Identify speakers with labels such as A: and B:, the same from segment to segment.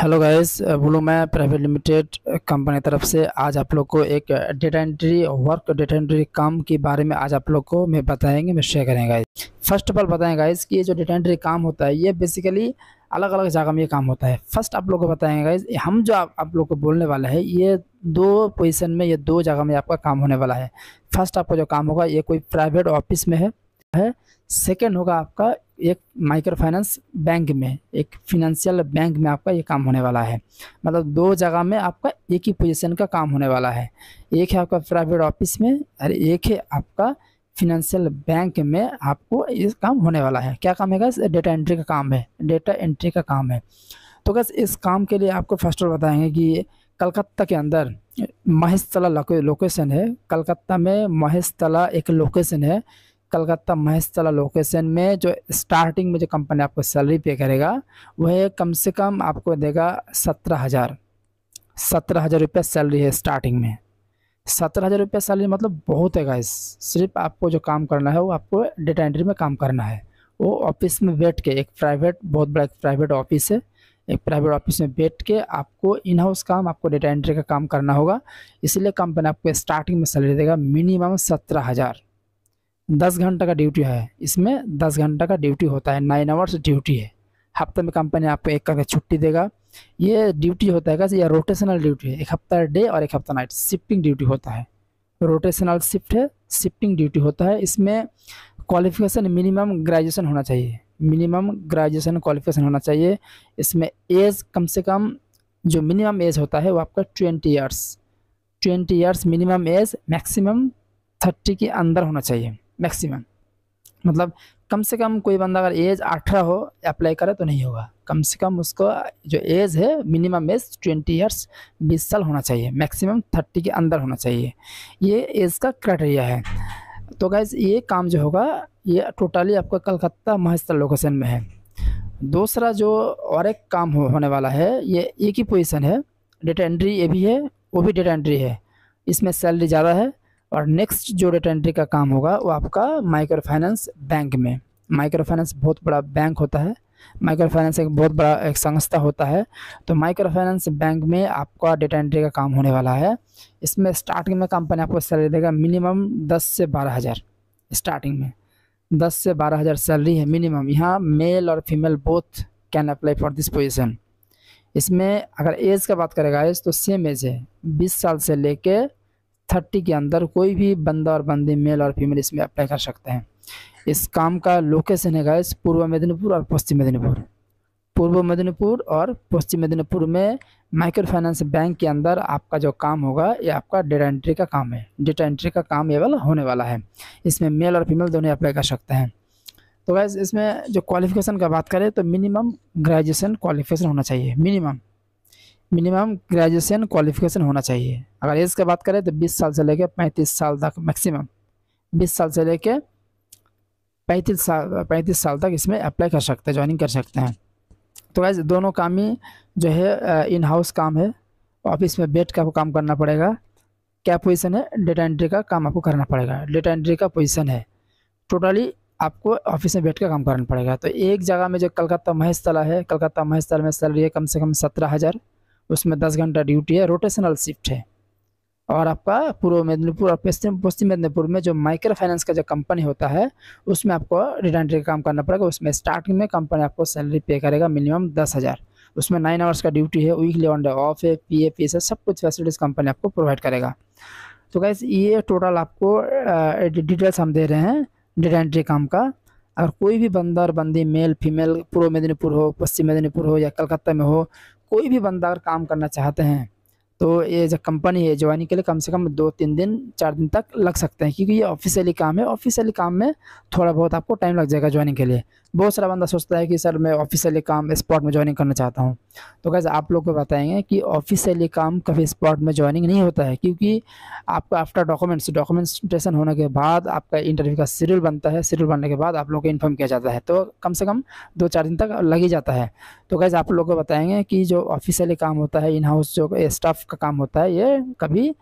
A: hello guys blue मैं private limited company तरफ से आज आप लोग को एक data entry work data entry काम के बारे में आज आप लोग को मैं बताएंगे मैं शेयर करेंगे गाइस फर्स्ट ऑफ ऑल बताएं गाइस कि ये जो डेटा एंट्री काम होता है ये बेसिकली अलग अलग जगह में ये काम होता है फर्स्ट आप लोग को बताएंगे गाइज़ हम जो आप, आप लोग को बोलने वाला है ये दो पोजिशन में ये दो जगह में आपका काम होने वाला है फर्स्ट आपका जो काम होगा ये कोई प्राइवेट ऑफिस में है, है सेकेंड होगा आपका एक माइक्रो फाइनेंस बैंक में एक फिनेंशियल बैंक में आपका ये काम होने वाला है मतलब दो जगह में आपका एक ही पोजीशन का काम होने वाला है एक है आपका प्राइवेट ऑफिस में और एक है आपका फिनेंशियल बैंक में आपको ये काम होने वाला है क्या काम है गैस डेटा एंट्री का काम है डेटा एंट्री का काम है तो गैस इस काम के लिए आपको फर्स्ट और बताएंगे कि कलकत्ता के अंदर महेश तला लोकेशन है कलकत्ता में तला एक लोकेशन है कलकत्ता महेशला लोकेशन में जो स्टार्टिंग में जो कंपनी आपको सैलरी पे करेगा वह कम से कम आपको देगा सत्रह हज़ार सत्रह हज़ार रुपये सैलरी है स्टार्टिंग में सत्रह हज़ार रुपये सैलरी मतलब बहुत है गाइस सिर्फ आपको जो काम करना है वो आपको डेटा एंट्री में काम करना है वो ऑफिस में बैठ के एक प्राइवेट बहुत बड़ा एक प्राइवेट ऑफिस है एक प्राइवेट ऑफिस में बैठ के आपको इन हाउस काम आपको डेटा एंट्री का काम करना होगा इसलिए कंपनी आपको स्टार्टिंग में सैलरी देगा मिनिमम सत्रह हज़ार दस घंटा का ड्यूटी है इसमें दस घंटा का ड्यूटी होता है नाइन आवर्स ड्यूटी है हफ्ते में कंपनी आपको एक करके छुट्टी देगा ये ड्यूटी होता है यह रोटेशनल ड्यूटी है एक हफ्ता डे और एक हफ्ता नाइट शिफ्टिंग ड्यूटी होता है रोटेशनल शिफ्ट है शिफ्टिंग ड्यूटी होता है इसमें क्वालिफिकेशन मिनिमम ग्रेजुएशन होना चाहिए मिनिमम ग्रेजुएशन क्वालिफिकेशन होना चाहिए इसमें एज कम से कम जो मिनिमम एज होता है वो आपका twenty years twenty years minimum age maximum thirty के अंदर होना चाहिए मैक्सिमम मतलब कम से कम कोई बंदा अगर एज अठारह हो अप्लाई करे तो नहीं होगा कम से कम उसको जो एज है मिनिमम एज ट्वेंटी ईयर्स बीस साल होना चाहिए मैक्सिमम थर्टी के अंदर होना चाहिए ये एज का क्राइटेरिया है तो गैज़ ये काम जो होगा ये टोटली आपका कलकत्ता महेश्वर लोकेशन में है दूसरा जो और एक काम हो, होने वाला है ये एक ही पोजिशन है डेटा एंट्री ये भी है वो भी डेटा एंट्री है इसमें सैलरी ज़्यादा है और नेक्स्ट जो डेटा एंट्री का काम होगा वो आपका माइक्रो फाइनेंस बैंक में माइक्रो फाइनेंस बहुत बड़ा बैंक होता है माइक्रो फाइनेंस एक बहुत बड़ा एक संस्था होता है तो माइक्रो फाइनेंस बैंक में आपका डेटा एंट्री का काम होने वाला है इसमें स्टार्टिंग में कंपनी आपको सैलरी देगा मिनिमम दस से बारह हज़ार स्टार्टिंग में दस से बारह हज़ार सैलरी है मिनिमम यहाँ मेल और female both can apply for this position इसमें अगर एज का बात करेगा एज तो सेम एज है बीस साल से लेकर थर्टी के अंदर कोई भी बंदा और बंदी मेल और फीमेल इसमें अप्लाई कर सकते हैं इस काम का लोकेशन है गाइस पूर्व मेदिनीपुर और पश्चिम मेदिनीपुर पूर्व मेदिनीपुर और पश्चिम मेदिनीपुर में माइक्रो फाइनेंस बैंक के अंदर आपका जो काम होगा ये आपका डेटा एंट्री का काम है डेटा एंट्री का काम ये वाला होने वाला है इसमें मेल और फीमेल दोनों अप्लाई कर सकते हैं तो गैस इसमें जो क्वालिफिकेशन का बात करें तो मिनिमम ग्रेजुएशन क्वालिफिकेशन होना चाहिए मिनिमम मिनिमम ग्रेजुएशन क्वालिफिकेशन होना चाहिए अगर एज की बात करें तो 20 साल से लेकर 35 साल तक मैक्सिमम 20 साल से लेकर 35 साल 35 साल तक इसमें अप्लाई कर सकते हैं ज्वाइनिंग कर सकते हैं तो वैसे दोनों काम ही जो है इन हाउस काम है ऑफिस में बैठ कर आपको काम करना पड़ेगा क्या पोजीशन है डेटा एंट्री का काम आपको करना पड़ेगा डेटा एंट्री का पोजीशन है टोटली आपको ऑफिस में बैठ कर काम करना पड़ेगा तो एक जगह में जो कलकत्ता महेश तला है कलकत्ता महेश तला में सैलरी है कम से कम सत्रह हज़ार उसमें दस घंटा ड्यूटी है रोटेशनल शिफ्ट है और आपका पूर्व मेदनीपुर और पश्चिम पश्चिम मेदिनीपुर में जो माइक्रो फाइनेंस का जो कंपनी होता है उसमें आपको रिटेंट्री काम करना पड़ेगा उसमें स्टार्टिंग में कंपनी आपको सैलरी पे करेगा मिनिमम दस हज़ार उसमें नाइन आवर्स का ड्यूटी है वीकली वन डे ऑफ है पी ए पी सब कुछ फैसिलिटीज़ कंपनी आपको प्रोवाइड करेगा तो गैस ये टोटल आपको डिटेल्स हम दे रहे हैं डेटा काम का अगर कोई भी बंदर बंदी मेल फीमेल पूर्व मेदिनीपुर हो पश्चिम मेदिनीपुर हो या कलकत्ता में हो कोई भी बंदा अगर काम करना चाहते हैं तो ये जो कंपनी है ज्वाइनिंग के लिए कम से कम दो तीन दिन चार दिन तक लग सकते हैं क्योंकि ये ऑफिशियली काम है ऑफिशियली काम में थोड़ा बहुत आपको टाइम लग जाएगा ज्वाइनिंग के लिए बहुत सारा बंदा सोचता है कि सर मैं ऑफिशियली काम स्पॉट में ज्वाइनिंग करना चाहता हूँ तो कैसे आप लोग को बताएंगे कि ऑफिशियली काम कभी स्पॉट में ज्वाइनिंग नहीं होता है क्योंकि आपका आफ्टर डॉक्यूमेंट्स डॉक्यूमेंटेशन होने के बाद आपका इंटरव्यू का शेड्यूल बनता है शेड्यूल बनने के बाद आप लोग को इन्फॉर्म किया जाता है तो कम से कम दो चार दिन तक लग ही जाता है तो कैसे आप लोग को बताएंगे कि जो ऑफिशियली काम होता है इन हाउस जो स्टाफ का काम होता है ये कभी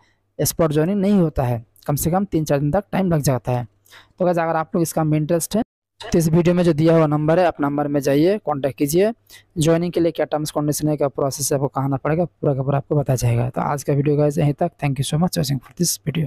A: स्पॉट ज्वाइनिंग नहीं होता है कम से कम तीन चार दिन तक टाइम लग जाता है तो कैसे अगर आप लोग इसका मेन इंटरेस्ट है तो इस वीडियो में जो दिया हुआ नंबर है आप नंबर में जाइए कांटेक्ट कीजिए ज्वाइनिंग के लिए क्या टर्म्स कंडीशन है क्या प्रोसेस है वो कहाना पड़ेगा पूरा का पूरा आपको बताया जाएगा तो आज का वीडियो गाइज यहीं तक thank you so much watching for this video